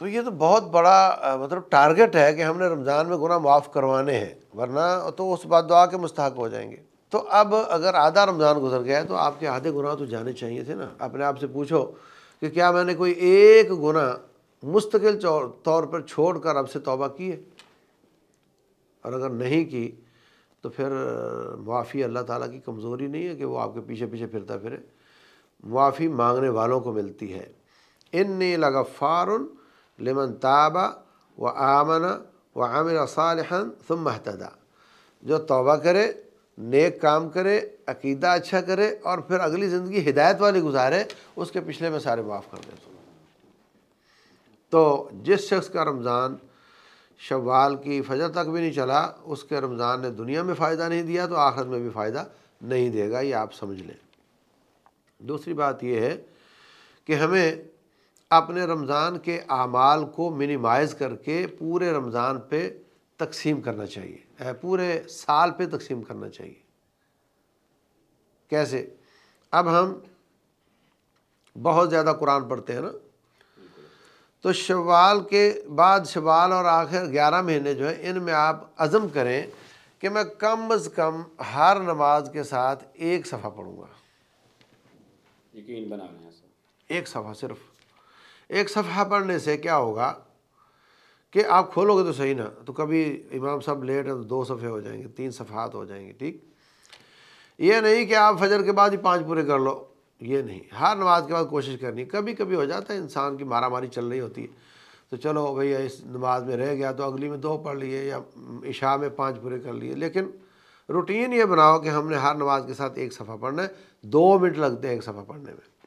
तो ये तो बहुत बड़ा मतलब टारगेट है कि हमने रमज़ान में गुना माफ़ करवाने हैं वरना तो उस बाद दुआ के मुस्तक हो जाएंगे तो अब अगर आधा रमज़ान गुजर गया है तो आपके आधे गुना तो जाने चाहिए थे ना अपने आप से पूछो कि क्या मैंने कोई एक गुना मुस्तकिल तौर पर छोड़ कर अब से तोबा की है और अगर नहीं की तो फिर माफ़ी अल्लाह ताला की कमज़ोरी नहीं है कि वो आपके पीछे पीछे फिरता फिरे माफ़ी मांगने वालों को मिलती है इन लगा फ़ारन लिमन ताबा व आमना व आमिर सालहन तुम महतदा जो तोबा करे नेक काम करे अकीदा अच्छा करे और फिर अगली ज़िंदगी हिदायत वाली गुजारे उसके पिछले में सारे माफ़ कर देता हूँ तो जिस शख्स का रमज़ान शवाल की फजर तक भी नहीं चला उसके रमज़ान ने दुनिया में फ़ायदा नहीं दिया तो आखिरत में भी फ़ायदा नहीं देगा ये आप समझ लें दूसरी बात यह है कि हमें अपने रमज़ान के अमाल को मिनिमाइज़ करके पूरे रमज़ान पे तकसीम करना चाहिए पूरे साल पे तकसीम करना चाहिए कैसे अब हम बहुत ज़्यादा कुरान पढ़ते हैं ना तो शवाल के बाद शवाल और आखिर ग्यारह महीने जो है इनमें आप अज़म करें कि मैं कम अज़ कम हर नमाज के साथ एक सफ़ा पढ़ूंगा यकीन एक सफ़ा सिर्फ़ एक सफ़ा पढ़ने से क्या होगा कि आप खोलोगे तो सही ना तो कभी इमाम साहब लेट हैं तो दो सफ़े हो जाएंगे तीन सफ़ात हो जाएंगे ठीक ये नहीं कि आप फजर के बाद ही पाँच पूरे कर लो ये नहीं हर नमाज के बाद कोशिश करनी कभी कभी हो जाता है इंसान की मारा मारी चल रही होती है तो चलो भैया इस नमाज में रह गया तो अगली में दो पढ़ लिए या इशा में पाँच पूरे कर लिए लेकिन रूटीन ये बनाओ कि हमने हर नमाज के साथ एक सफ़ा पढ़ना है दो मिनट लगते हैं एक सफ़ा पढ़ने में